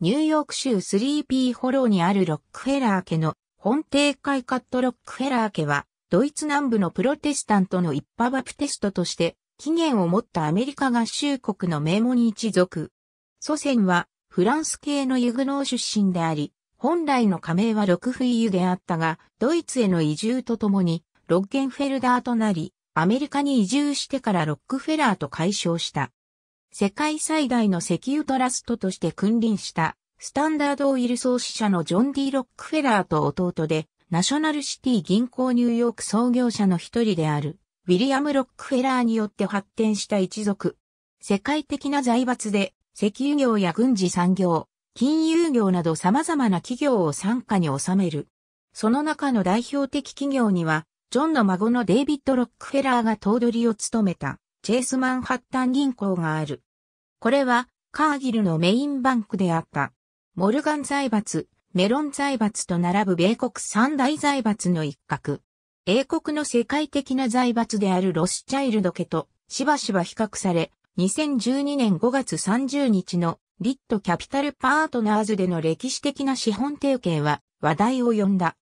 ニューヨーク州スリーピーホローにあるロックフェラー家の本邸会カットロックフェラー家は、ドイツ南部のプロテスタントの一派バプテストとして、起源を持ったアメリカ合衆国の名門に一族。祖先は、フランス系のユグノー出身であり、本来の加盟はロクフィーユであったが、ドイツへの移住とともに、ロッゲンフェルダーとなり、アメリカに移住してからロックフェラーと解消した。世界最大の石油トラストとして君臨した、スタンダードオイル創始者のジョン・ディ・ロックフェラーと弟で、ナショナルシティ銀行ニューヨーク創業者の一人である、ウィリアム・ロックフェラーによって発展した一族。世界的な財閥で、石油業や軍事産業、金融業など様々な企業を傘下に収める。その中の代表的企業には、ジョンの孫のデイビッド・ロックフェラーが頭取を務めた、チェイス・マンハッタン銀行がある。これはカーギルのメインバンクであった。モルガン財閥、メロン財閥と並ぶ米国三大財閥の一角。英国の世界的な財閥であるロスチャイルド家としばしば比較され、2012年5月30日のリットキャピタルパートナーズでの歴史的な資本提携は話題を呼んだ。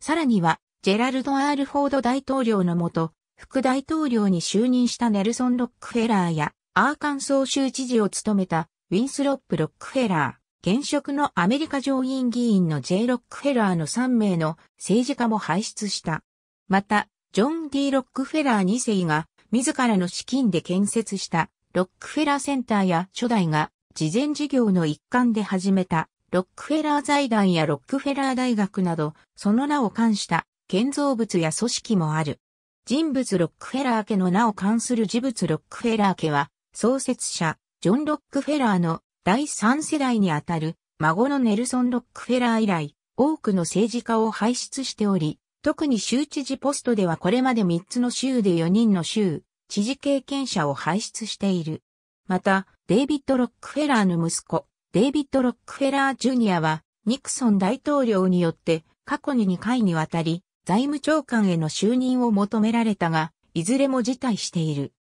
さらには、ジェラルド・アール・フォード大統領のもと、副大統領に就任したネルソン・ロックフェラーや、アーカンソー州知事を務めたウィンスロップ・ロックフェラー、現職のアメリカ上院議員の J. ロックフェラーの3名の政治家も輩出した。また、ジョン・ D. ロックフェラー2世が自らの資金で建設したロックフェラーセンターや初代が慈善事業の一環で始めたロックフェラー財団やロックフェラー大学など、その名を冠した建造物や組織もある。人物ロックフェラー家の名を冠する事物ロックフェラー家は、創設者、ジョン・ロックフェラーの第三世代にあたる孫のネルソン・ロックフェラー以来、多くの政治家を輩出しており、特に州知事ポストではこれまで3つの州で4人の州、知事経験者を輩出している。また、デイビッド・ロックフェラーの息子、デイビッド・ロックフェラー・ジュニアは、ニクソン大統領によって過去に2回にわたり、財務長官への就任を求められたが、いずれも辞退している。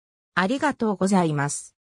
ありがとうございます。